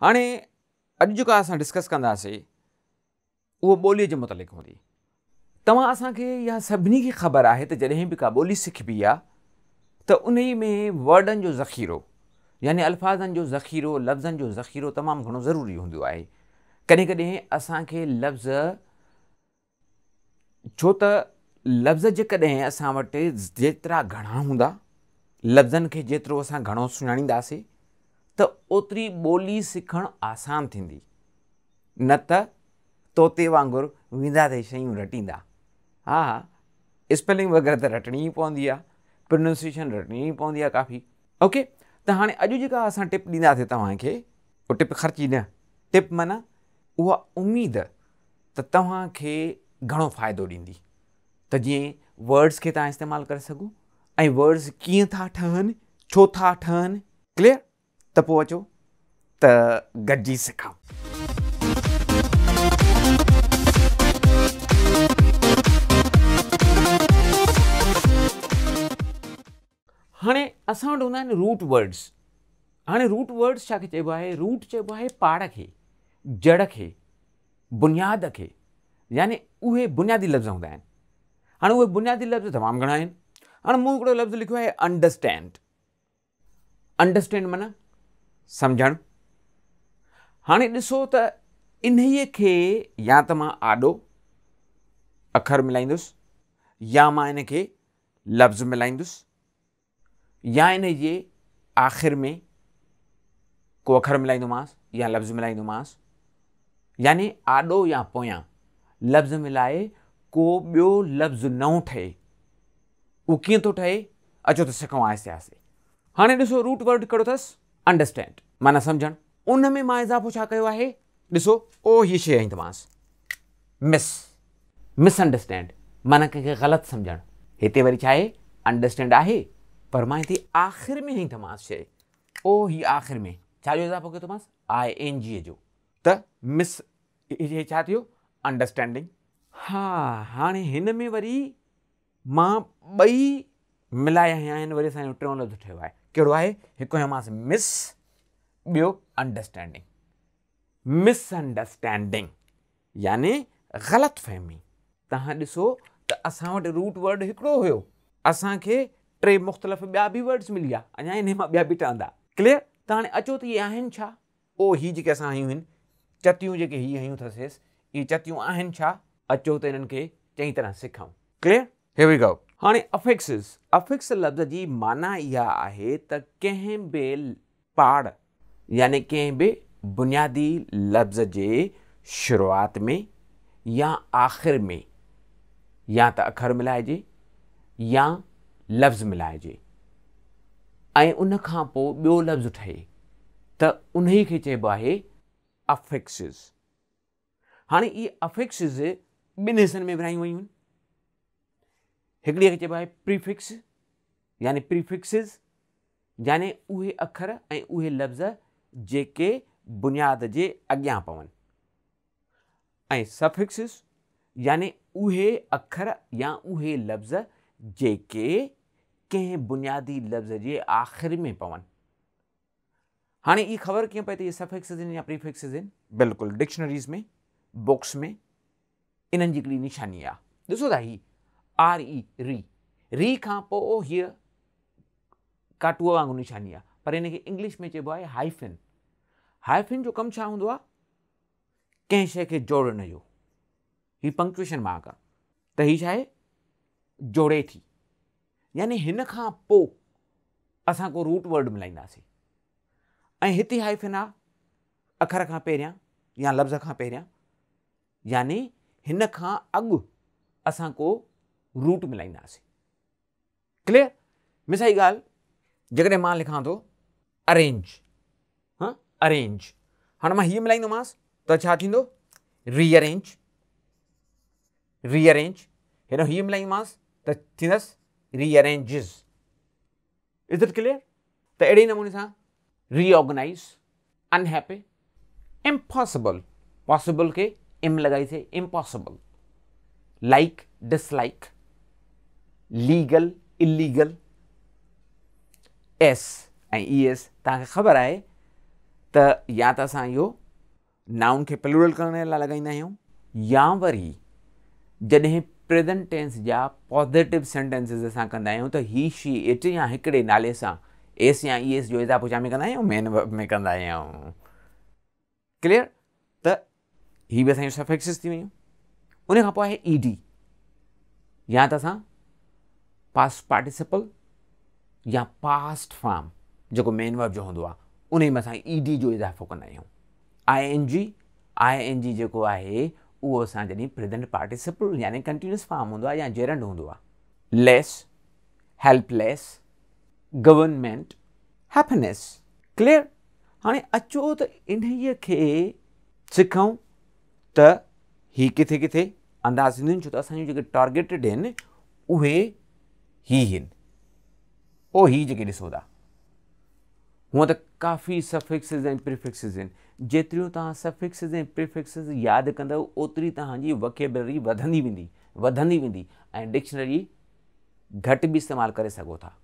हाणे अॼु जेका असां डिस्कस कंदासीं उहो ॿोलीअ जे मुतालिक़ हूंदी तव्हां असांखे इहा सभिनी खे ख़बर आहे त जॾहिं बि का ॿोली सिखबी आहे त उन ई में वर्डनि जो ज़ख़ीरो यानी अल्फाज़नि जो ज़ख़ीरो लफ़्ज़नि जो ज़ख़ीरो तमामु घणो ज़रूरी हूंदो आहे कॾहिं कॾहिं असांखे लफ़्ज़ छो त लफ़्ज़ जेकॾहिं असां वटि जेतिरा घणा हूंदा लफ़्ज़नि खे जेतिरो असां घणो सुञाणींदासीं त ओतिरी ॿोली सिखणु आसान थींदी न त तोते वांगुरु वेंदा ते शयूं रटींदा हा स्पेलिंग वग़ैरह तो रटनी ही पवी आहे प्रोनाउंसिएशन रटनी ही पवी काफ़ी ओके त हाणे अॼु जेका असां टिप ॾींदासीं तव्हांखे उहो टिप ख़र्ची न टिप माना उहा उमेद त तव्हांखे घणो फ़ाइदो ॾींदी त जीअं वर्ड्स खे तव्हां इस्तेमालु करे वर्ड्स कि था छो था ठहनि क्लियर त पोइ अचो त गॾिजी सिखां हाणे असां वटि हूंदा आहिनि रूट वर्ड्स हाणे रूट वर्ड्स छा खे चइबो आहे रूट चइबो आहे पाड़ खे जड़ खे बुनियाद खे यानी उहे बुनियादी लफ़्ज़ हूंदा आहिनि हाणे उहे बुनियादी लफ़्ज़ तमामु घणा आहिनि हाणे मूं हिकिड़ो लफ़्ज़ लिखियो आहे अंडरस्टैंड अंडरस्टैंड माना समुझणु हाणे ॾिसो त इन्हीअ खे या त मां आॾो अख़रु मिलाईंदुसि या मां इन खे लफ़्ज़ मिलाईंदुसि या इन इनजे आख़िर में को अखर मिलाईंदोमांसि या लफ़्ज़ मिलाईंदोमांसि याने आॾो या पोयां लफ़्ज़ मिलाए को ॿियो लफ़्ज़ नओं ठहे उहो कीअं थो ठहे अचो त सिखूं आहिस्ते आहिस्ते हाणे ॾिसो रूट वर्ड कहिड़ो अथसि अंडरस्टैंड माना सम्झणु उन में मां इज़ाफ़ो छा कयो आहे ॾिसो ओ ई शइ आई थोमांसि मिस मिसअंडरस्टैंड माना कंहिंखे ग़लति सम्झणु हिते वरी छा आहे अंडरस्टैंड आहे पर मां हिते आख़िर में ईंदोमांसि शइ ओ ही आख़िर में छाजो इज़ाफ़ो कयो थोमांसि आई एन जी जो त मिस इहो छा थियो अंडरस्टैंडिंग हा हाणे हिन में वरी मां ॿई मिलाए आया आहिनि वरी असांजो टियों लध ठहियो आहे कहिड़ो आहे हिकु हीअ मिस ॿियो अंडरस्टैंडिंग मिसअंडरस्टैंडिंग याने ग़लति फ़हमी तव्हां ॾिसो त असां वटि रूट वर्ड हिकिड़ो हुयो असांखे टे मुख़्तलिफ़ ॿिया बि वर्ड्स मिली विया अञा इन मां ॿिया बि चवंदा क्लिअर अचो त इहे आहिनि छा उहो इहे जेके असां आहियूं आहिनि चतियूं जेके हीअ आहियूं अथसेसि इहे चतियूं आहिनि छा अचो त इन्हनि खे चङी तरह सिखूं क्लियर हे वी हाणे अफैक्सिस अफिक्स लफ़्ज़ जी माना इहा आहे त कंहिं बि पाड़ यानि कंहिं बि बुनियादी लफ़्ज़ जे शुरूआति में या आख़िर में या त अख़र मिलाइजे या लफ़्ज़ मिलाइजे ऐं उन खां पोइ ॿियो लफ़्ज़ ठहे त उन ई खे चइबो आहे अफैक्सिस हाणे इहे अफैक्सिस ॿिनि हिसनि में विरिहायूं वयूं आहिनि हिकिड़ी खे चइबो आहे प्रीफिक्स यानी प्रीफिक्सिस याने उहे अखर ऐं उहे लफ़्ज़ जेके बुनियाद जे अॻियां पवनि ऐं सफिक्सिस याने उहे अखर या उहे लफ़्ज़ जेके कंहिं बुनियादी लफ़्ज़ जे आख़िरि में पवनि हाणे इहा ख़बर कीअं पए त इहे सफिक्सिस आहिनि या प्रीफिक्सिस आहिनि बिल्कुलु डिक्शनरीस में बुक्स में इन्हनि जी हिकिड़ी निशानी आहे ॾिसो था आर ई री री खां पोइ हीअ काटूअ वांगुरु निशानी आहे पर हिन खे इंग्लिश में चइबो आहे हाइफिन हाइफ़िन जो कमु छा हूंदो आहे कंहिं शइ खे जोड़ण जो हीअ पंक्चुएशन मार्क आहे त हीअ छा आहे जोड़े थी यानी हिन खां पोइ असां को रूट वर्ड मिलाईंदासीं ऐं हिते हाइफ़िन आहे अखर खां पहिरियां या लफ़्ज़ खां पहिरियां यानी हिन खां अॻु असां को रूट मिलाईंदासीं क्लियर मिस आई ॻाल्हि जेकॾहिं मां लिखां थो अरेंज हा अरेंज हाणे मां हीअं मिलाईंदोमांसि त छा थींदो रीअरेंज रीअरेंज हेॾो हीअं मिलाईंदोमांसि त थींदसि रीअरेंजिस इज़ इट क्लियर त अहिड़े नमूने सां रीऑर्गनाइज़ अनहैपी इम्पॉसिबल पॉसिबल खे इम लॻाईसीं impossible like dislike legal illegal S ऐं ई एस तव्हांखे ख़बर आहे त या त असां इहो नाउन खे पलूरल करण लाइ लॻाईंदा आहियूं या वरी जॾहिं टेंस जा पॉज़िटिव सेंटेंसिस असां कंदा आहियूं त ही शी इट या हिकिड़े नाले सां एस या ई e एस जो इज़ापुछाम कंदा आहियूं मेन में कंदा आहियूं क्लिअर त इहा बि असांजी सफेक्सिस थी वियूं उन खां पोइ आहे ई e डी या त असां पास्ट पार्टिसिपल या पास्ट फार्म जेको वर्ब जो हूंदो आहे उन में असां ई डी जो इज़ाफ़ो कंदा आहियूं I N G I N G जेको आहे उहो असां जॾहिं प्रेज़ेंट पार्टिसिपल यानी कंटिन्यूस फॉर्म हूंदो आहे या जेरंड हूंदो आहे less helpless government happiness clear हाणे अचो त इन्हीअ खे सिखूं त हीउ किथे किथे अंदाज़ ईंदियूं छो त असांजो जेके टार्गेटिड आहिनि उहे ही आहिनि ओ हीअ जेके ॾिसो था हूअं त काफ़ी सफिक्सिस ऐं प्रिफिक्सिस आहिनि जेतिरियूं तव्हां सफिक्सिस ऐं प्रिफिक्सिस यादि कंदव ओतिरी तव्हांजी वकेबलरी वधंदी वेंदी वधंदी वेंदी ऐं डिक्शनरी घटि बि इस्तेमालु करे सघो था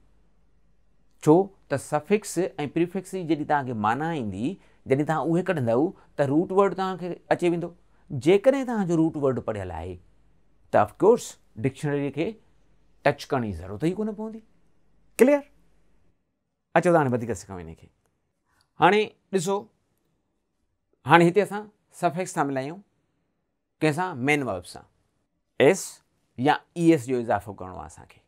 छो त सफिक्स ऐं प्रिफिक्स जी जॾहिं तव्हांखे माना ईंदी जॾहिं तव्हां उहे कढंदव त रूट वर्ड तव्हांखे अची वेंदो जेकॾहिं तव्हांजो रूट वर्ड पढ़ियलु आहे त अफकोर्स डिक्शनरीअ खे टच करण जी ज़रूरत ई कोन पवंदी क्लियर अचो त हाणे वधीक सिखूं हिनखे हाणे ॾिसो हाणे हिते असां सफेक्स सां मिलायूं कंहिंसां मेन वर्ब सां एस या ई e एस जो इज़ाफ़ो करिणो आहे असांखे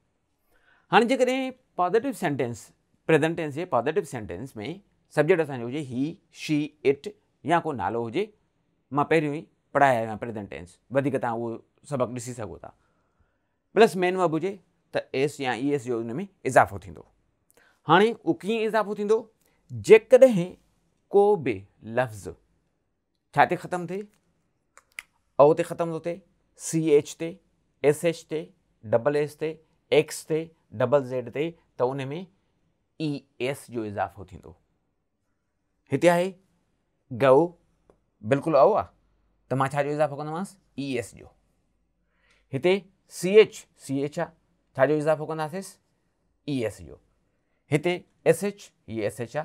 हाणे जेकॾहिं पॉज़िटिव सेंटेंस प्रेज़ेंटेंस जे पॉज़िटिव सेंटेंस में सब्जेक्ट असांजो हुजे ही शी इट या को नालो हुजे मां पहिरियों ई पढ़ायो आहियां प्रैज़ेंटेंस वधीक तव्हां उहो सबक़ु ॾिसी सघो था प्लस मेन वर्ब हुजे त एस या ई e, एस जो उन में इज़ाफ़ो थींदो हाणे उहो कीअं इज़ाफ़ो थींदो जेकॾहिं को बि लफ़्ज़ छा ते ख़तमु थिए अओ ते ख़तम थो थिए सी एच ते एस एच ते डबल एस ते एक्स ते डबल ज़ेड ते त उन में ई e, एस जो इज़ाफ़ो थींदो हिते आहे गओ बिल्कुलु ओ आहे त मां छा जो इज़ाफ़ो कंदोमांसि ई e एस जो हिते सी एच सी एच आहे Thalio is e e the foconacis ESU. हिते S H E S H आ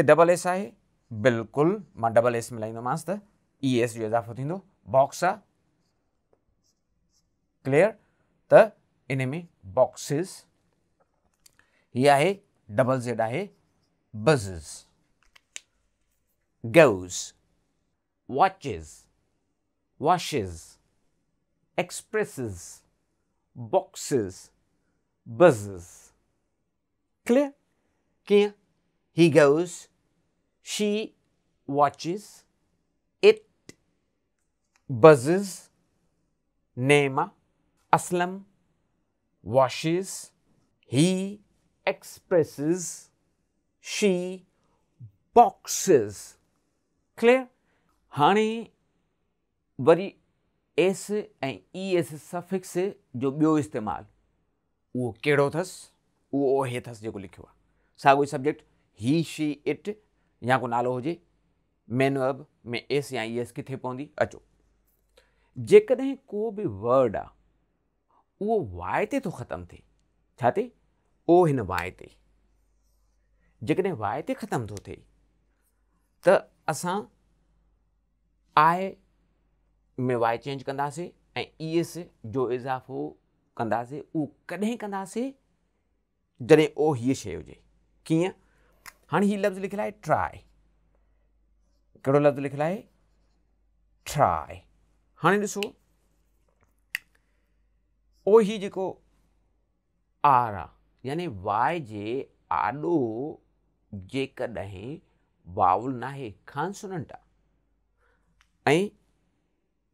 डबल एस है बिल्कुल मां डबल एस मिलाईंदोमांसि त ई एस जो इज़ाफ़ो थींदो बॉक्स आहे क्लियर त इन में बॉक्सिस ही आहे डबल ज़ेड आहे buzzes goes watches washes expresses, boxes, buzzes. Clear? Clear? He goes, she watches, it buzzes, Nema, Aslam washes, he expresses, she boxes. Clear? Honey, very. S ऐं E S suffix जो ॿियो इस्तेमालु उहो कहिड़ो अथसि उहो ही अथसि जेको लिखियो आहे साॻियो सब्जेक्ट ही शी इट या को नालो हुजे मेन्यूब में एस या ई एस किथे पवंदी अचो जेकॾहिं को बि वर्ड आहे उहो वाय ते थो ख़तमु थिए छा ते ओ हिन वाय ते जेकॾहिं वाय ते ख़तम थो थिए त असां आहे में वाए चेंज कंदासीं ऐं ई e एस जो इज़ाफ़ो कंदासीं उहो कॾहिं कंदासीं जॾहिं ओ हीअ शइ हुजे कीअं हाणे हीउ लफ़्ज़ लिखियलु आहे ट्राए कहिड़ो लफ़्ज़ लिखियलु आहे ट्राए हाणे ॾिसो ओ ही जेको आर आहे यानी वाए जे आॾो जेकॾहिं वाउल नाहे खान सुनंट आहे ऐं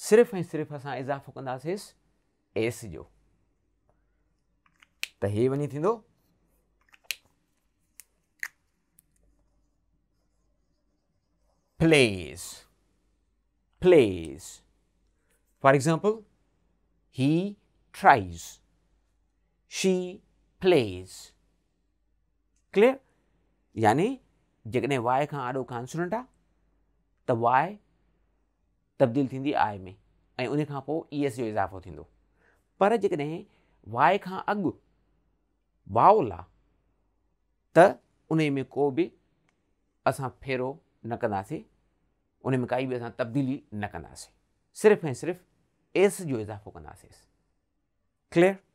सिर्फ़ु ऐं सिर्फ़ु असां इज़ाफ़ो कंदासीं एस जो त हीउ वञी थींदो फॉर एक्ज़ाम्पल ही ट्राइज़ क्लिअर यानी जेकॾहिं वाय खां एॾो कॉन्संट आहे त वाय तब्दील थींदी आय में ऐं उन खां पोइ ई e एस जो इज़ाफ़ो थींदो पर जेकॾहिं वाए खां अॻु वाउल आहे त उन में को बि असां फेरो न कंदासीं उन में काई बि असां तब्दीली न कंदासीं सिर्फ़ु ऐं सिर्फ़ु एस जो इज़ाफ़ो कंदासीं क्लियर